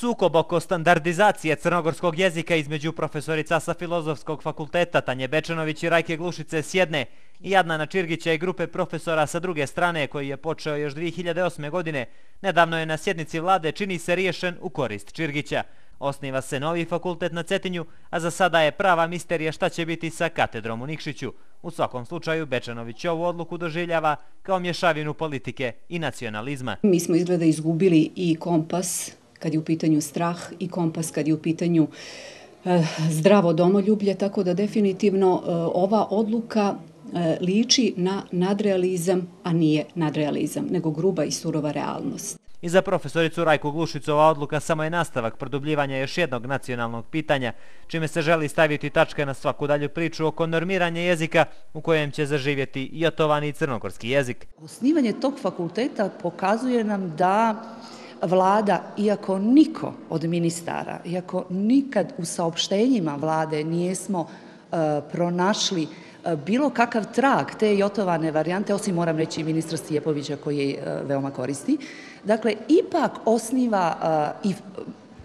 Sukob oko standardizacije crnogorskog jezika između profesorica sa Filozofskog fakulteta Tanje Bečanović i Rajke Glušice Sjedne i Adnana Čirgića i grupe profesora sa druge strane koji je počeo još 2008. godine, nedavno je na sjednici vlade čini se riješen u korist Čirgića. Osniva se novi fakultet na Cetinju, a za sada je prava misterija šta će biti sa katedrom u Nikšiću. U svakom slučaju, Bečanović ovu odluku doživljava kao mješavinu politike i nacionalizma. Mi smo izgleda izgubili i kompas kad je u pitanju strah i kompas, kad je u pitanju eh, zdravo domoljublje, tako da definitivno eh, ova odluka eh, liči na nadrealizam, a nije nadrealizam, nego gruba i surova realnost. I za profesoricu Rajku Glušicu ova odluka samo je nastavak produbljivanja još jednog nacionalnog pitanja, čime se želi staviti tačke na svaku dalju priču oko normiranja jezika u kojem će zaživjeti i otovani crnogorski jezik. Osnivanje tog fakulteta pokazuje nam da vlada, iako niko od ministara, iako nikad u saopštenjima vlade nijesmo e, pronašli e, bilo kakav trag te jotovane varijante, osim moram reći ministra Stijepovića koji je e, veoma koristi, dakle, ipak osniva i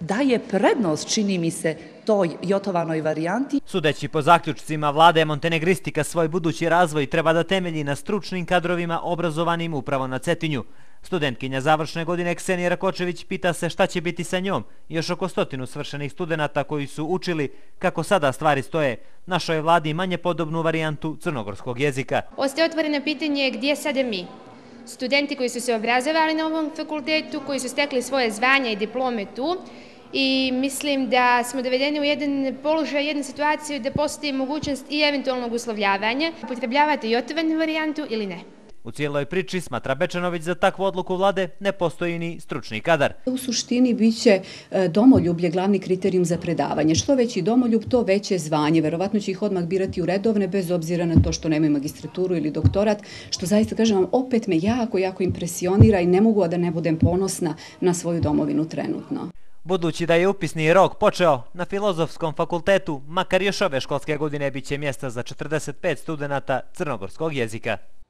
daje prednost, čini mi se, toj jotovanoj varijanti. Sudeći po zaključcima, vlade Montenegristika svoj budući razvoj treba da temelji na stručnim kadrovima obrazovanim upravo na Cetinju. Studentkinja završne godine Ksenija Rakočević pita se šta će biti sa njom. Još oko stotinu svršenih studenta koji su učili kako sada stvari stoje, našoj vladi manje podobnu varijantu crnogorskog jezika. Oste otvorene pitanje gdje sada mi? Studenti koji su se obrazovali na ovom fakultetu, koji su stekli svoje zvanja i diplome tu, i mislim da smo dovedeni u jedan položaj, jednu situaciju da postoji mogućnost i eventualnog uslovljavanja. Potrebljavate i otvornu varijantu ili ne? U cijeloj priči smatra Bečanović za takvu odluku vlade ne postoji ni stručni kadar. U suštini biće domoljublje glavni kriterijum za predavanje. Što veći domoljub, to veće zvanje. Verovatno će ih odmah birati u redovne bez obzira na to što nemaju magistraturu ili doktorat. Što zaista kažem vam, opet me jako, jako impresionira i ne mogu da ne budem ponosna na svoju domovinu trenutno. Budući da je upisni rok počeo, na Filozofskom fakultetu, makar još ove školske godine, biće mjesta za 45 studenta crnogorskog jezika.